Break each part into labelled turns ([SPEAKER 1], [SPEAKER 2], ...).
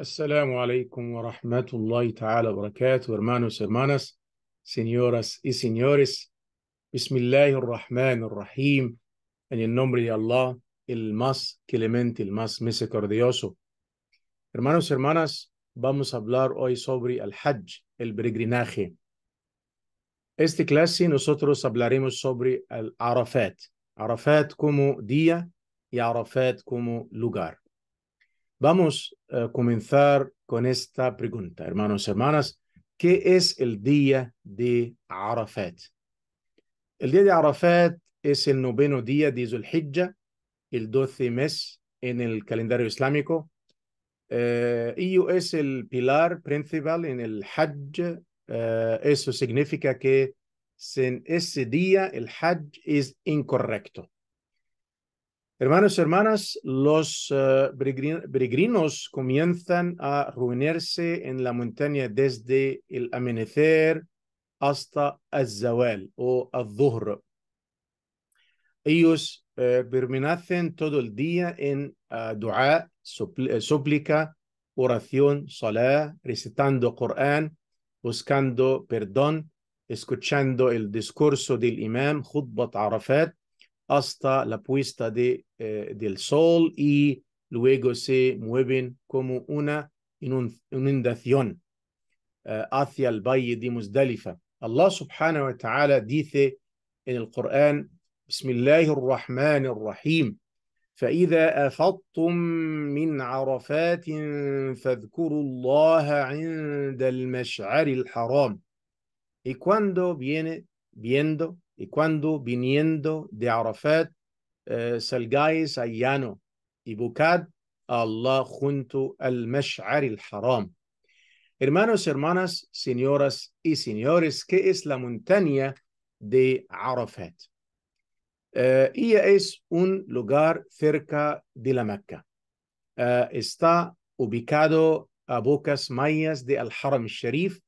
[SPEAKER 1] السلام عليكم wa rahmatullahi ta'ala wa barakatuh, hermanos, hermanas, إي y بسم الله En el nombre de Allah, el más clemente, el más misericordioso. Hermanos, hermanas, vamos a hablar hoy sobre el Hajj, el peregrinaje. este clase nosotros hablaremos sobre el Arafat. Arafat como día y Arafat como lugar. Vamos Eh, comenzar con esta pregunta, hermanos y hermanas. ¿Qué es el día de Arafat? El día de Arafat es el noveno día de Zulhijjah, el doce mes en el calendario islámico. Eh, y es el pilar principal en el Hajj. Eh, eso significa que sin ese día el Hajj es incorrecto. Hermanos y hermanas, los eh, peregrinos comienzan a reunirse en la montaña desde el amanecer hasta el o al Ellos eh, permanecen todo el día en eh, dua, súplica, oración, salah, recitando Corán, buscando perdón, escuchando el discurso del imam, khutbat Arafat, hasta la puesta de, eh, del sol y luego se mueven como una inundación eh, hacia el valle de Muzdalifa. Allah subhanahu wa ta'ala dice en el Corán, Bismillahir Rahmanir Rahim. فإذا أفضتم من عرفات فاذكروا الله عند المشعر الحرام. Y cuando viene viendo y cuando viniendo de Arafat eh, salgáis a llano y buscad a Allah junto al Mash'ar el Haram. Hermanos, hermanas, señoras y señores, ¿qué es la montaña de Arafat? Eh, ella es un lugar cerca de la Meca. Eh, está ubicado a bocas mayas de Al-Haram Sharif.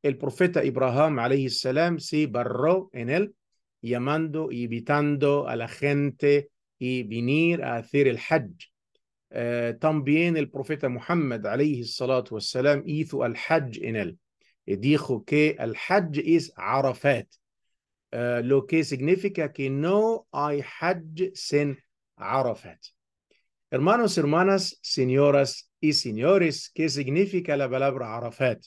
[SPEAKER 1] El profeta Ibrahim, alayhi salam, se barró en él llamando y invitando a la gente y venir a hacer el Hajj. Uh, también el profeta Muhammad, alayhi salatu wassalam, hizo el Hajj en él. Y dijo que el Hajj es Arafat, uh, lo que significa que no hay Hajj sin Arafat. Hermanos, hermanas, señoras y señores, ¿qué significa la palabra Arafat?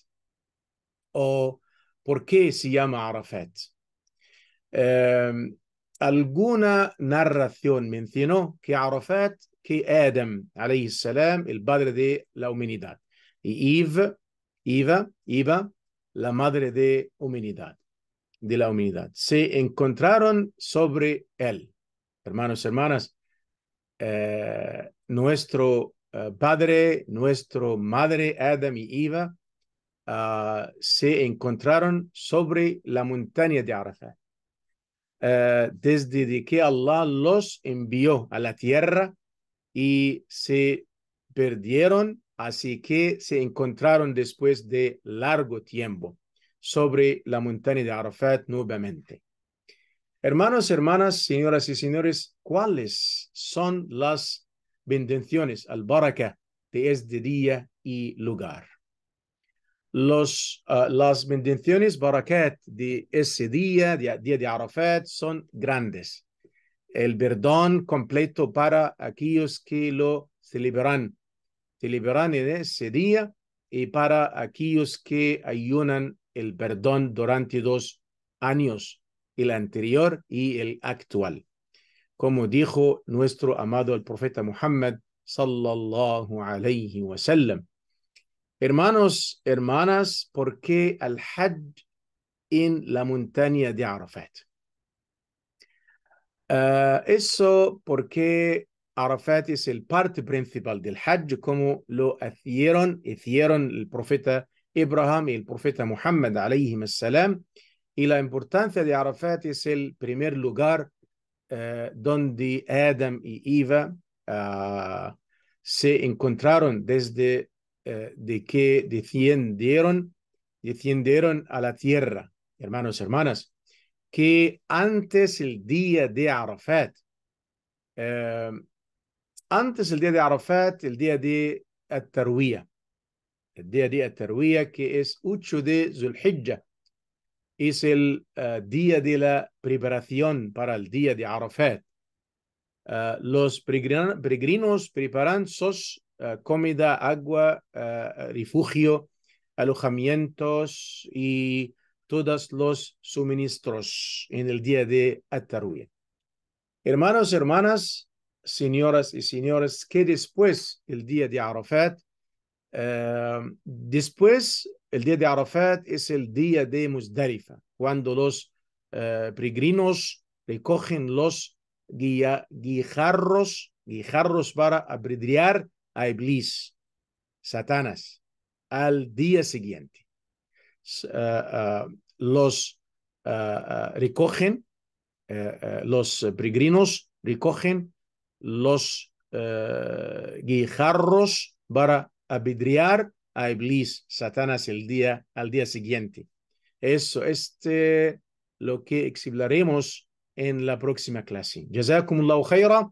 [SPEAKER 1] ¿O por qué se llama Arafat? Em, alguna narración mencionó que Arafat, que Adam, salam, el padre de la humanidad, y Eve, Eva, Eva, la madre de humanidad, de la humanidad, se encontraron sobre él. Hermanos, hermanas, eh, nuestro eh, padre, nuestro madre, Adam y Eva, ah, se encontraron sobre la montaña de Arafat. Eh, desde que Allah los envió a la tierra y se perdieron, así que se encontraron después de largo tiempo sobre la montaña de Arafat nuevamente. Hermanos, hermanas, señoras y señores, ¿cuáles son las bendiciones al baraka de este día y lugar? los, ah, las bendiciones, barakat de ese día, de, día de Arafat, son grandes. El perdón completo para aquellos que lo celebran, celebran en ese día y para aquellos que ayunan el perdón durante dos años, el anterior y el actual. Como dijo nuestro amado el profeta Muhammad sallallahu alayhi wasallam Hermanos, hermanas, ¿por qué el Hajj en la montaña de Arafat? Ah, eso porque Arafat es el parte principal del Hajj, como lo hicieron, hicieron el profeta Abraham y el profeta Muhammad, alayhim salam, y la importancia de Arafat es el primer lugar ah, donde Adam y Eva ah, se encontraron desde eh, de que descendieron, descendieron a la tierra, hermanos y hermanas, que antes el día de Arafat, eh, antes el día de Arafat, el día de Atarwía el día de que es 8 de Zulhijjah, es el eh, día de la preparación para el día de Arafat. los peregrinos preparan sus eh, comida, agua, eh, refugio, alojamientos y todos los suministros en el día de Ataruya. Hermanos, hermanas, señoras y señores, que después el día de Arafat, eh, después el día de Arafat es el día de Musdarifa, cuando los peregrinos recogen los guijarros, guijarros para abridriar a Iblis, Satanás, al día siguiente. Eh, eh, los eh, recogen, los peregrinos recogen los guijarros para apedrear a Iblis, Satanás, el día, al día siguiente. Eso, este lo que exhiblaremos en la próxima clase. Jazakumullahu khaira.